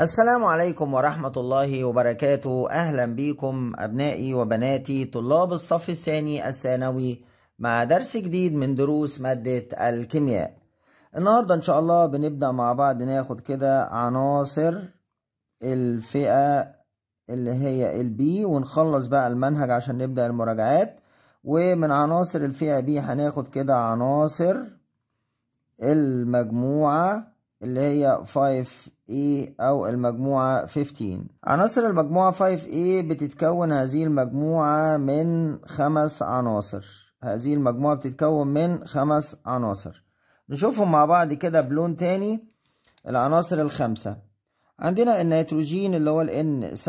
السلام عليكم ورحمة الله وبركاته أهلا بكم أبنائي وبناتي طلاب الصف الثاني الثانوي مع درس جديد من دروس مادة الكيمياء النهاردة إن شاء الله بنبدأ مع بعض ناخد كده عناصر الفئة اللي هي البي ونخلص بقى المنهج عشان نبدأ المراجعات ومن عناصر الفئة بي هناخد كده عناصر المجموعة اللي هي 5A إيه أو المجموعة 15 عناصر المجموعة 5A إيه بتتكون هذه المجموعة من خمس عناصر هذه المجموعة بتتكون من خمس عناصر نشوفهم مع بعض كده بلون تاني العناصر الخمسة عندنا النيتروجين اللي هو ال N7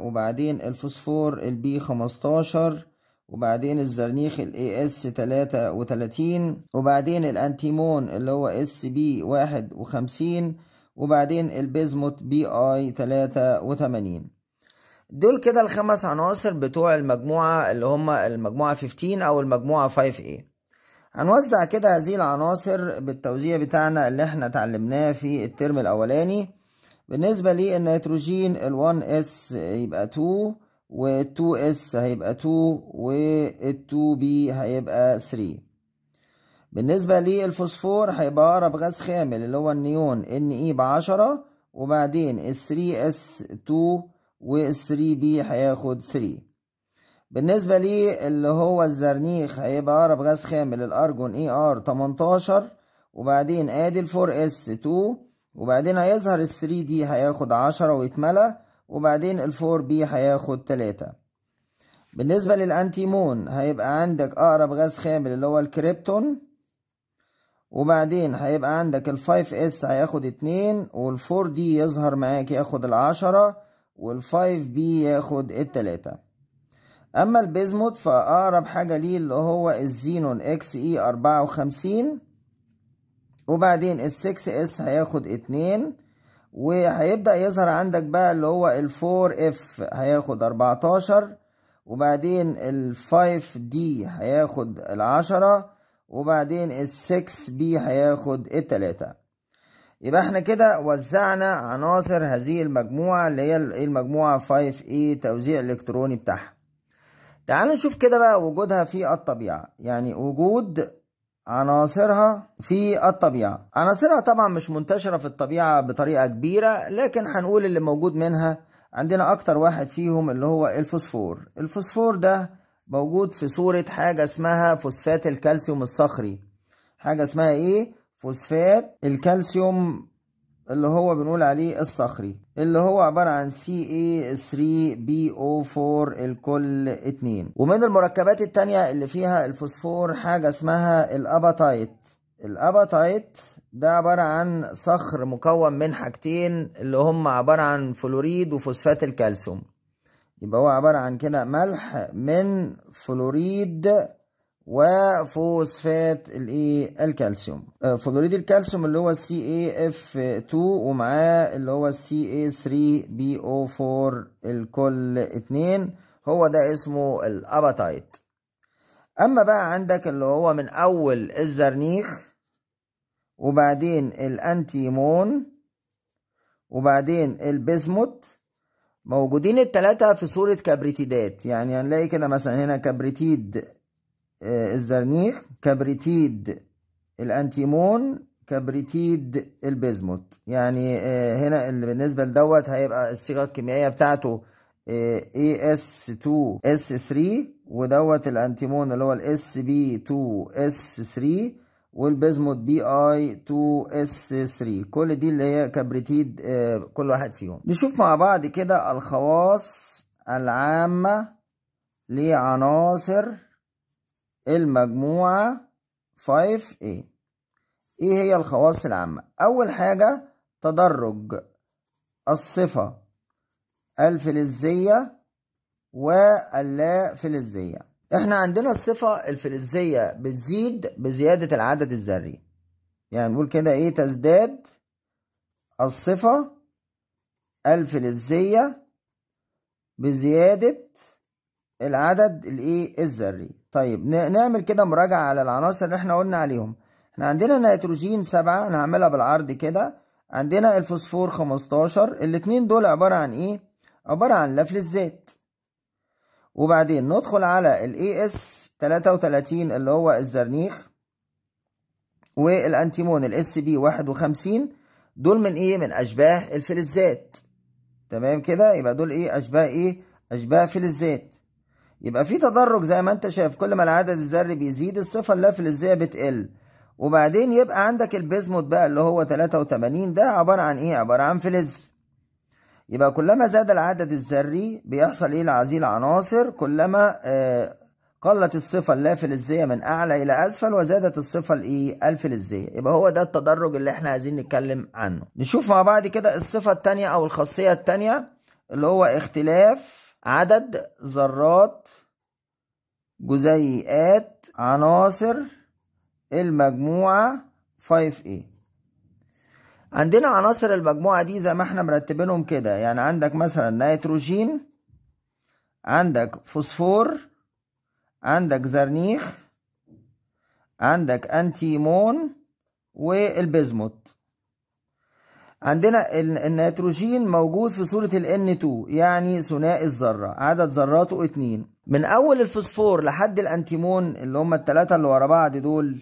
وبعدين الفوسفور b 15 وبعدين الزرنيخ الاي اس 33 وبعدين الانتيمون اللي هو اس بي 51 وبعدين البيزموت بي اي 83 دول كده الخمس عناصر بتوع المجموعة اللي هما المجموعة 15 أو المجموعة 5A هنوزع كده هذه العناصر بالتوزيع بتاعنا اللي احنا اتعلمناه في الترم الأولاني بالنسبة للنيتروجين ال1S يبقى 2 و 2s هيبقى 2 و 2b هيبقى 3 بالنسبة للفوسفور هيبقى أقرب غاز خامل اللي هو النيون Ne ب 10 وبعدين ال 3s2 وال 3b هياخد 3 بالنسبة لي اللي هو الزرنيخ هيبقى أقرب غاز خامل الأرجون AR e 18 وبعدين آدي ال 4s2 وبعدين هيظهر ال 3d هياخد 10 ويتملى وبعدين الفور بي هياخد تلاتة بالنسبة للأنتيمون هيبقى عندك أقرب غاز خامل اللي هو الكريبتون وبعدين هيبقى عندك الفايف اس هياخد اتنين والفور دي يظهر معاك ياخد العشرة والفايف بي ياخد التلاتة أما البيزموت فأقرب حاجة ليه اللي هو الزينون اكس اي e أربعة وخمسين وبعدين السكس اس هياخد اتنين وهيبدأ يظهر عندك بقى اللي هو الفور اف هياخد اربعتاشر وبعدين الفايف دي هياخد العشرة وبعدين السكس بي هياخد التلاتة يبقى احنا كده وزعنا عناصر هذه المجموعة اللي هي إيه المجموعة اي إيه، توزيع الكتروني بتاعها تعالوا نشوف كده بقى وجودها في الطبيعة يعني وجود عناصرها في الطبيعة عناصرها طبعا مش منتشرة في الطبيعة بطريقة كبيرة لكن هنقول اللي موجود منها عندنا أكتر واحد فيهم اللي هو الفوسفور الفوسفور ده موجود في صورة حاجة اسمها فوسفات الكالسيوم الصخري حاجة اسمها ايه؟ فوسفات الكالسيوم اللي هو بنقول عليه الصخري اللي هو عبارة عن CA3BO4 الكل اتنين ومن المركبات التانية اللي فيها الفوسفور حاجة اسمها الأباتايت الأباتايت ده عبارة عن صخر مكون من حاجتين اللي هم عبارة عن فلوريد وفوسفات الكالسيوم يبقى هو عبارة عن كده ملح من فلوريد وفوسفات الايه الكالسيوم آه، فلوريد الكالسيوم اللي هو السي اي اف 2 ومعاه اللي هو السي اي 3 بي او 4 الكل اتنين هو ده اسمه الاباتايت اما بقى عندك اللي هو من اول الزرنيخ وبعدين الانتيمون وبعدين البيزموت موجودين التلاتة في صورة كبريتيدات يعني هنلاقي كده مثلا هنا كبريتيد الزرنيخ كبريتيد الانتيمون كبريتيد البيزموت يعني آه، هنا اللي بالنسبة لدوت هيبقى الصيغة الكيميائية بتاعته آه، AS2S3 ودوت الانتيمون اللي هو الاس بي 2 اس 3 والبيزموت بي اي 2 اس 3 كل دي اللي هي كبريتيد آه، كل واحد فيهم نشوف مع بعض كده الخواص العامة لعناصر المجموعة 5A إيه هي الخواص العامة؟ أول حاجة تدرج الصفة الفلزية واللا فلزية احنا عندنا الصفة الفلزية بتزيد بزيادة العدد الذري يعني نقول كده ايه تزداد الصفة الفلزية بزيادة العدد الايه الذري طيب نعمل كده مراجعة على العناصر اللي احنا قلنا عليهم احنا عندنا نيتروجين سبعة هنعملها بالعرض كده عندنا الفوسفور 15 الاتنين دول عبارة عن ايه عبارة عن لفلزات وبعدين ندخل على الاي اس 33 اللي هو الزرنيخ والانتيمون الاس بي 51 دول من ايه من اشباه الفلزات تمام كده يبقى دول ايه اشباه ايه اشباه فلزات يبقى في تدرج زي ما انت شايف كل ما العدد الذري بيزيد الصفة فلزية بتقل وبعدين يبقى عندك البيزموت بقى اللي هو 83 ده عبارة عن ايه عبارة عن فلز يبقى كلما زاد العدد الذري بيحصل ايه لعزيل عناصر كلما آه قلت الصفة فلزية من أعلى إلى أسفل وزادت الصفة الإيه الفلزية يبقى هو ده التدرج اللي احنا عايزين نتكلم عنه نشوف مع بعض كده الصفة التانية أو الخاصية التانية اللي هو اختلاف عدد ذرات جزيئات عناصر المجموعة 5A عندنا عناصر المجموعة دي زي ما احنا مرتبينهم كده يعني عندك مثلا نيتروجين عندك فوسفور عندك زرنيخ عندك انتيمون والبزموت عندنا النيتروجين موجود في صورة ال N2 يعني ثنائي الذرة عدد ذراته اتنين من أول الفسفور لحد الأنتيمون اللي هما التلاتة اللي ورا بعض دول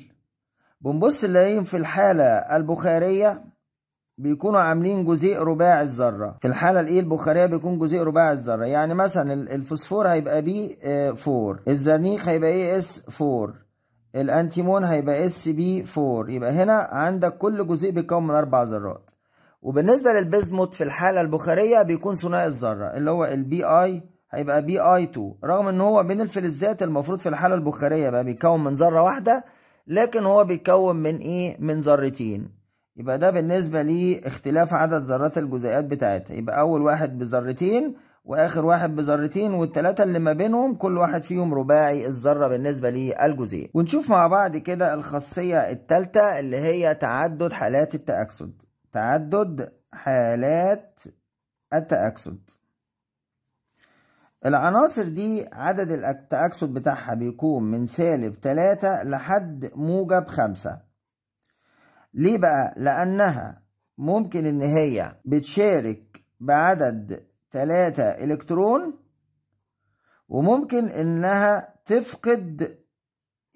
بنبص نلاقيهم في الحالة البخارية بيكونوا عاملين جزيء رباع الذرة في الحالة الإيه البخارية بيكون جزيء رباع الذرة يعني مثلا الفسفور هيبقى بي 4 آه، الزرنيخ هيبقى اي اس 4 الأنتيمون هيبقى اس بي 4 يبقى هنا عندك كل جزيء بيتكون من أربع ذرات وبالنسبة للبزموت في الحالة البخارية بيكون ثنائي الذرة اللي هو البي اي هيبقى بي اي 2 رغم ان هو بين الفلزات المفروض في الحالة البخارية بقى بيتكون من ذرة واحدة لكن هو بيتكون من ايه من ذرتين يبقى ده بالنسبة لاختلاف عدد ذرات الجزيئات بتاعتها يبقى أول واحد بذرتين وآخر واحد بذرتين والتلاتة اللي ما بينهم كل واحد فيهم رباعي الذرة بالنسبة للجزيء ونشوف مع بعض كده الخاصية التالتة اللي هي تعدد حالات التأكسد تعدد حالات التأكسد العناصر دي عدد التأكسد بتاعها بيكون من سالب تلاتة لحد موجب خمسة ليه بقى؟ لأنها ممكن إن هي بتشارك بعدد تلاتة إلكترون وممكن إنها تفقد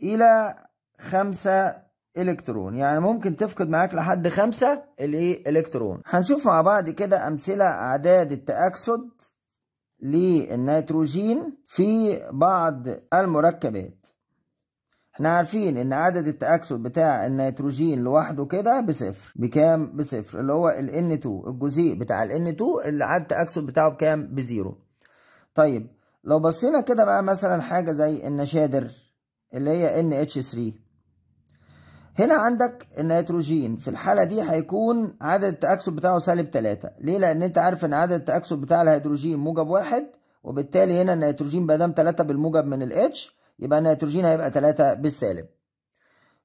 إلى خمسة الكترون يعني ممكن تفقد معاك لحد خمسة الايه الكترون هنشوف مع بعض كده امثله اعداد التاكسد للنيتروجين في بعض المركبات احنا عارفين ان عدد التأكسد بتاع النيتروجين لوحده كده بصفر بكام بصفر اللي هو ال N2 الجزيء بتاع ال N2 اللي عدد التأكسد بتاعه بكام بزيرو طيب لو بصينا كده بقى مثلا حاجة زي النشادر اللي هي NH3 هنا عندك النيتروجين في الحالة دي هيكون عدد التأكسد بتاعه سالب تلاتة ليه لأن أنت عارف إن عدد التأكسد بتاع الهيدروجين موجب واحد وبالتالي هنا النيتروجين ما دام تلاتة بالموجب من الاتش يبقى النيتروجين هيبقى تلاتة بالسالب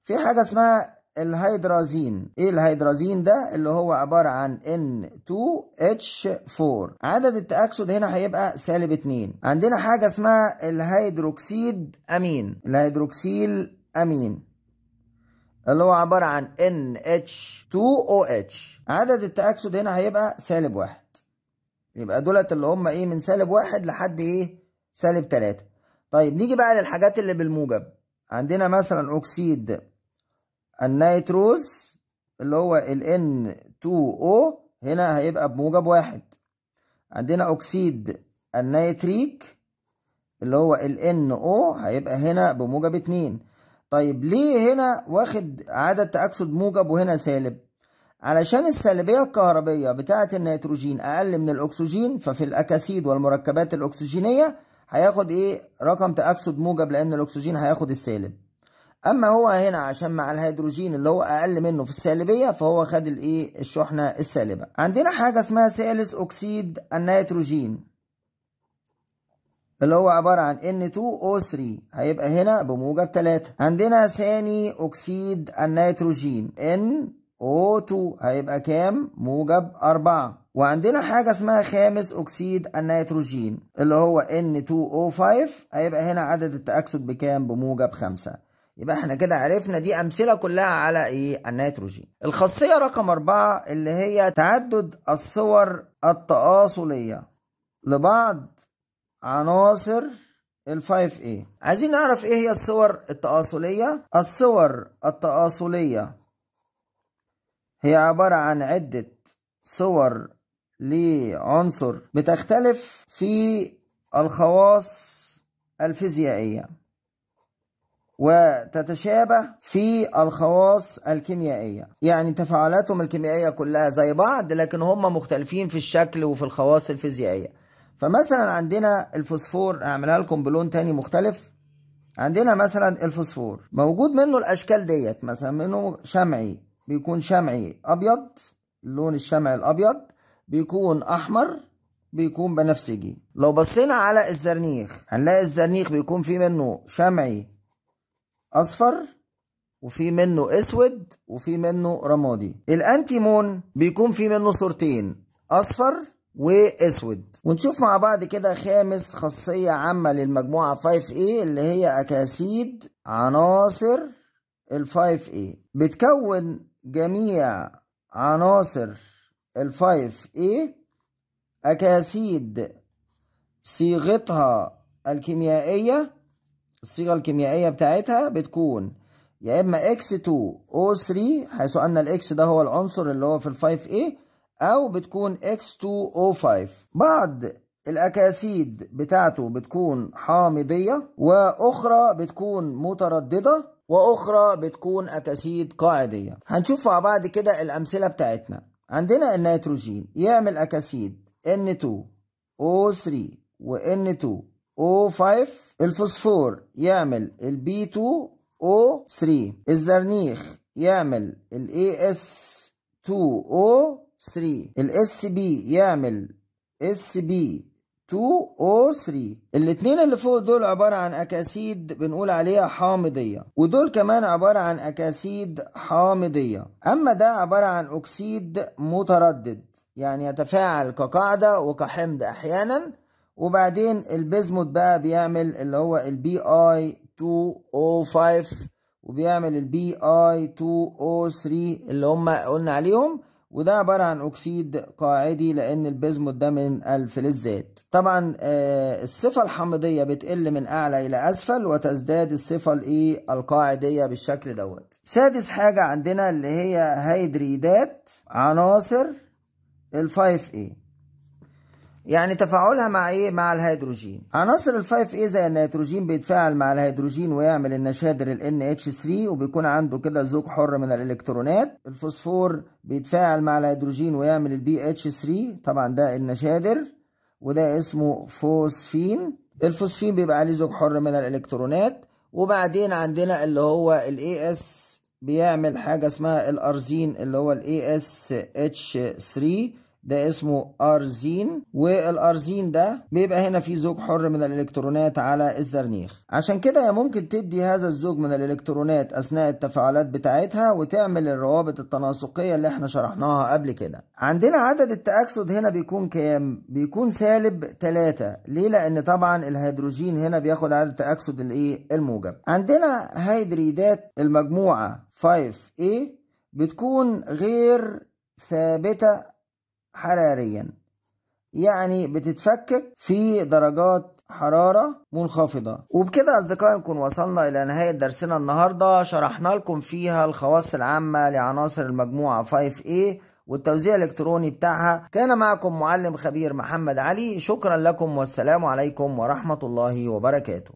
في حاجة اسمها الهيدرازين ايه الهيدرازين ده اللي هو عبارة عن N2H4 عدد التأكسد هنا هيبقى سالب 2 عندنا حاجة اسمها الهيدروكسيد امين الهيدروكسيل امين اللي هو عبارة عن NH2OH عدد التأكسد هنا هيبقى سالب واحد يبقى دولت اللي هم ايه من سالب واحد لحد ايه سالب تلاتة طيب نيجي بقى للحاجات اللي بالموجب عندنا مثلا أكسيد النيتروز اللي هو ال N2O هنا هيبقى بموجب واحد عندنا أكسيد النيتريك اللي هو ال NO هيبقى هنا بموجب اتنين طيب ليه هنا واخد عدد تأكسد موجب وهنا سالب علشان السالبية الكهربية بتاعة النيتروجين أقل من الأكسجين ففي الأكاسيد والمركبات الأكسجينية هياخد إيه رقم تأكسد موجب لأن الأكسجين هياخد السالب أما هو هنا عشان مع الهيدروجين اللي هو أقل منه في السالبية فهو خد الإيه الشحنة السالبة عندنا حاجة اسمها ثالث أكسيد النيتروجين اللي هو عبارة عن N2O3 هيبقى هنا بموجب 3 عندنا ثاني أكسيد النيتروجين NO2 هيبقى كام؟ موجب 4 وعندنا حاجة اسمها خامس أكسيد النيتروجين اللي هو N2O5 هيبقى هنا عدد التأكسد بكام؟ بموجب 5 يبقى احنا كده عرفنا دي امثله كلها على ايه النيتروجين الخاصيه رقم أربعة اللي هي تعدد الصور التآصليه لبعض عناصر ال 5 a عايزين نعرف ايه هي الصور التآصلية الصور التآصلية هي عبارة عن عدة صور لعنصر بتختلف في الخواص الفيزيائية وتتشابه في الخواص الكيميائية يعني تفاعلاتهم الكيميائية كلها زي بعض لكن هم مختلفين في الشكل وفي الخواص الفيزيائية فمثلا عندنا الفوسفور اعملها لكم بلون تاني مختلف عندنا مثلا الفوسفور موجود منه الاشكال ديت مثلا منه شمعي بيكون شمعي ابيض اللون الشمعي الابيض بيكون احمر بيكون بنفسجي لو بصينا على الزرنيخ هنلاقي الزرنيخ بيكون فيه منه شمعي اصفر وفي منه اسود وفي منه رمادي الانتيمون بيكون في منه صورتين اصفر واسود ونشوف مع بعض كده خامس خاصية عامة للمجموعة 5A اللي هي أكاسيد عناصر ال 5A بتكون جميع عناصر ال 5A أكاسيد صيغتها الكيميائية الصيغة الكيميائية بتاعتها بتكون يا إما X2O3 حيث أن الإكس ده هو العنصر اللي هو في ال 5A أو بتكون X2O5 بعض الأكاسيد بتاعته بتكون حامضية وأخرى بتكون مترددة وأخرى بتكون أكاسيد قاعدية هنشوف مع بعض كده الأمثلة بتاعتنا عندنا النيتروجين يعمل أكاسيد N2O3 و N2O5 الفوسفور يعمل ال B2O3 الزرنيخ يعمل ال AS2O 3 الاس بي يعمل اس بي 2 او 3 الاتنين اللي فوق دول عبارة عن أكاسيد بنقول عليها حامضية ودول كمان عبارة عن أكاسيد حامضية أما ده عبارة عن أكسيد متردد يعني يتفاعل كقاعدة وكحمض أحيانا وبعدين البزموت بقى بيعمل اللي هو البي اي 2 او 5 وبيعمل البي اي 2 او 3 اللي هم قلنا عليهم وده عبارة عن أكسيد قاعدي لأن البيزموت ده من الفلزات طبعا آه، الصفة الحمضية بتقل من أعلى إلى أسفل وتزداد الصفة الإيه القاعدية بالشكل دوت سادس حاجة عندنا اللي هي هيدريدات عناصر الفايف ايه يعني تفاعلها مع ايه مع الهيدروجين عناصر الفايف ايه زي النيتروجين بيتفاعل مع الهيدروجين ويعمل النشادر ال NH3 وبيكون عنده كده زوج حر من الالكترونات الفوسفور بيتفاعل مع الهيدروجين ويعمل ال bh 3 طبعا ده النشادر وده اسمه فوسفين الفوسفين بيبقى عليه زوج حر من الالكترونات وبعدين عندنا اللي هو الاي اس بيعمل حاجه اسمها الارزين اللي هو الاي اس اتش 3 ده اسمه ارزين والارزين ده بيبقى هنا في زوج حر من الالكترونات على الزرنيخ عشان كده ممكن تدي هذا الزوج من الالكترونات اثناء التفاعلات بتاعتها وتعمل الروابط التناسقيه اللي احنا شرحناها قبل كده عندنا عدد التأكسد هنا بيكون كام بيكون سالب 3 ليه لان طبعا الهيدروجين هنا بياخد عدد التأكسد الايه الموجب عندنا هيدريدات المجموعه 5A بتكون غير ثابته حراريا يعني بتتفكك في درجات حرارة منخفضة وبكده أصدقائي نكون وصلنا إلى نهاية درسنا النهاردة شرحنا لكم فيها الخواص العامة لعناصر المجموعة 5A والتوزيع الإلكتروني بتاعها كان معكم معلم خبير محمد علي شكرا لكم والسلام عليكم ورحمة الله وبركاته